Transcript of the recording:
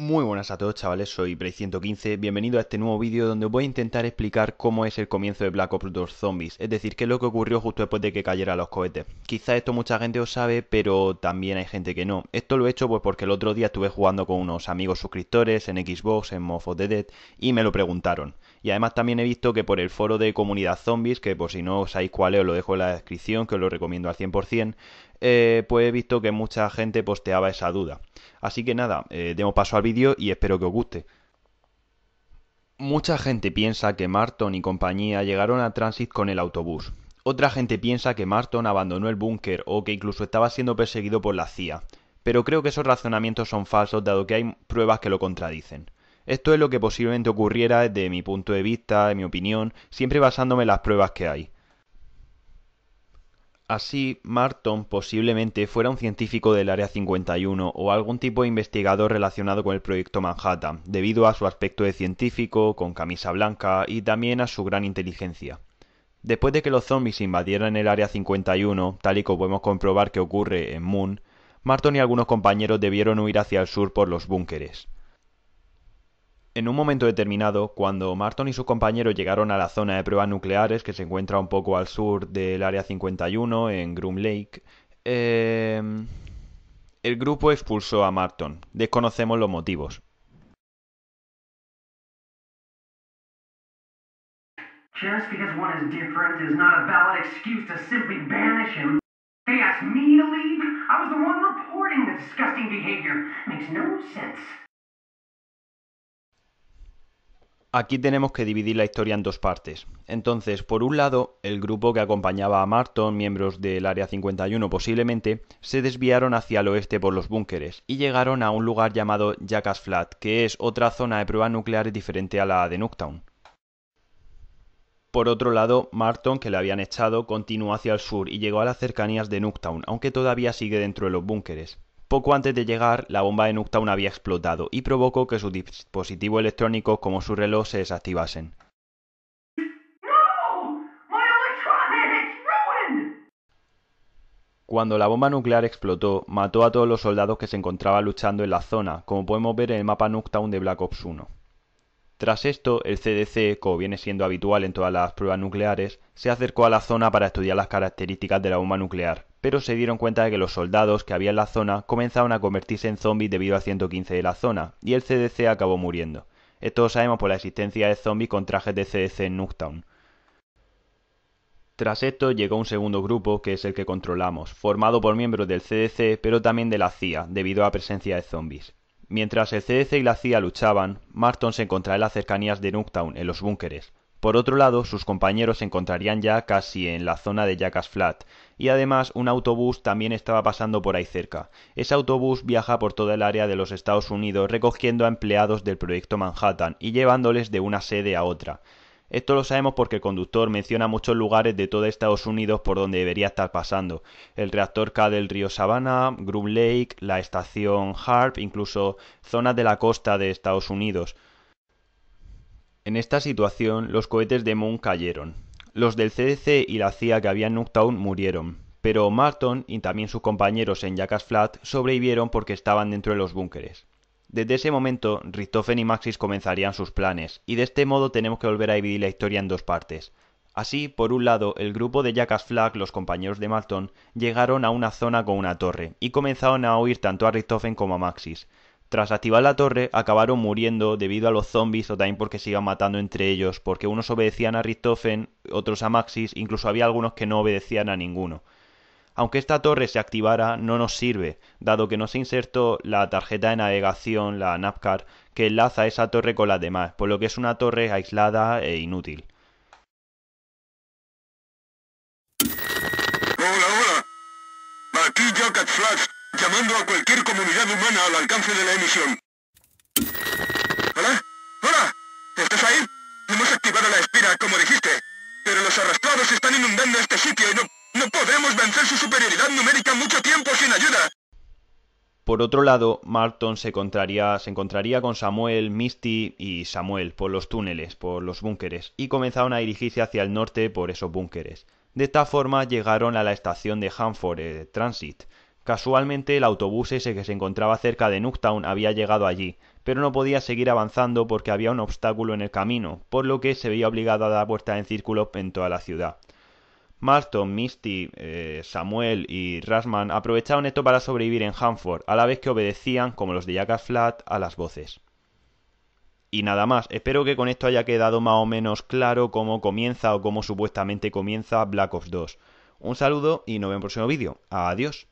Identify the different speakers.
Speaker 1: Muy buenas a todos chavales, soy Play115, bienvenido a este nuevo vídeo donde voy a intentar explicar cómo es el comienzo de Black Ops 2 Zombies, es decir, qué es lo que ocurrió justo después de que cayeran los cohetes. Quizá esto mucha gente os sabe, pero también hay gente que no. Esto lo he hecho pues porque el otro día estuve jugando con unos amigos suscriptores en Xbox, en Mofo the Dead, y me lo preguntaron. Y además también he visto que por el foro de comunidad zombies, que por si no sabéis cuál es, os lo dejo en la descripción, que os lo recomiendo al 100%, eh, pues he visto que mucha gente posteaba esa duda. Así que nada, eh, demos paso al vídeo y espero que os guste. Mucha gente piensa que Marton y compañía llegaron a Transit con el autobús. Otra gente piensa que Marton abandonó el búnker o que incluso estaba siendo perseguido por la CIA. Pero creo que esos razonamientos son falsos dado que hay pruebas que lo contradicen. Esto es lo que posiblemente ocurriera desde mi punto de vista, de mi opinión, siempre basándome en las pruebas que hay. Así, Marton posiblemente fuera un científico del Área 51 o algún tipo de investigador relacionado con el proyecto Manhattan, debido a su aspecto de científico, con camisa blanca y también a su gran inteligencia. Después de que los zombies invadieran el Área 51, tal y como podemos comprobar que ocurre en Moon, Marton y algunos compañeros debieron huir hacia el sur por los búnkeres. En un momento determinado, cuando Marton y su compañero llegaron a la zona de pruebas nucleares que se encuentra un poco al sur del Área 51 en Groom Lake, em, el grupo expulsó a Marton. Desconocemos los motivos. I was the one reporting the disgusting behavior. Makes no sense. Aquí tenemos que dividir la historia en dos partes. Entonces, por un lado, el grupo que acompañaba a Marton, miembros del Área 51 posiblemente, se desviaron hacia el oeste por los búnkeres y llegaron a un lugar llamado Jackass Flat, que es otra zona de pruebas nucleares diferente a la de Nooktown. Por otro lado, Marton, que le habían echado, continuó hacia el sur y llegó a las cercanías de Nooktown, aunque todavía sigue dentro de los búnkeres. Poco antes de llegar, la bomba de Nuketown había explotado y provocó que su dispositivo electrónico como su reloj se desactivasen. Cuando la bomba nuclear explotó, mató a todos los soldados que se encontraban luchando en la zona, como podemos ver en el mapa Nuketown de Black Ops 1. Tras esto, el CDC, como viene siendo habitual en todas las pruebas nucleares, se acercó a la zona para estudiar las características de la bomba nuclear, pero se dieron cuenta de que los soldados que había en la zona comenzaban a convertirse en zombies debido a 115 de la zona, y el CDC acabó muriendo. Esto lo sabemos por la existencia de zombies con trajes de CDC en Nuketown. Tras esto llegó un segundo grupo, que es el que controlamos, formado por miembros del CDC pero también de la CIA, debido a la presencia de zombies. Mientras el CDC y la CIA luchaban, Marton se encontraba en las cercanías de Nooktown en los búnkeres. Por otro lado, sus compañeros se encontrarían ya casi en la zona de Jackass Flat, y además un autobús también estaba pasando por ahí cerca. Ese autobús viaja por toda el área de los Estados Unidos recogiendo a empleados del proyecto Manhattan y llevándoles de una sede a otra. Esto lo sabemos porque el conductor menciona muchos lugares de todo Estados Unidos por donde debería estar pasando. El reactor K del río Savannah, Groom Lake, la estación Harp, incluso zonas de la costa de Estados Unidos. En esta situación, los cohetes de Moon cayeron. Los del CDC y la CIA que había en Nooktown murieron, pero Marton y también sus compañeros en Jackass Flat sobrevivieron porque estaban dentro de los búnkeres. Desde ese momento, Richtofen y Maxis comenzarían sus planes, y de este modo tenemos que volver a dividir la historia en dos partes. Así, por un lado, el grupo de Jackass Flack, los compañeros de Malton, llegaron a una zona con una torre, y comenzaron a oír tanto a Richtofen como a Maxis. Tras activar la torre, acabaron muriendo debido a los zombies o también porque se iban matando entre ellos, porque unos obedecían a Richtofen, otros a Maxis, incluso había algunos que no obedecían a ninguno. Aunque esta torre se activara, no nos sirve, dado que no se insertó la tarjeta de navegación, la napcar, que enlaza esa torre con las demás, por lo que es una torre aislada e inútil. Hola, hola. Aquí Jack Flash, llamando a cualquier comunidad humana al alcance de la emisión. ¿Hola? ¡Hola! ¿Estás ahí? Hemos activado la espira, como dijiste. Pero los arrastrados están inundando este sitio y no no podemos vencer su superioridad numérica mucho tiempo sin ayuda. Por otro lado, Marton se encontraría, con Samuel, Misty y Samuel por los túneles, por los búnkeres, y comenzaron a dirigirse hacia el norte por esos búnkeres. De esta forma llegaron a la estación de Hanford eh, Transit. Casualmente el autobús ese que se encontraba cerca de Nuketown había llegado allí, pero no podía seguir avanzando porque había un obstáculo en el camino, por lo que se veía obligado a dar vueltas en círculo en toda la ciudad. Marston, Misty, eh, Samuel y Rasman aprovecharon esto para sobrevivir en Hanford, a la vez que obedecían, como los de Jackass Flat, a las voces. Y nada más, espero que con esto haya quedado más o menos claro cómo comienza o cómo supuestamente comienza Black Ops 2. Un saludo y nos vemos en el próximo vídeo. Adiós.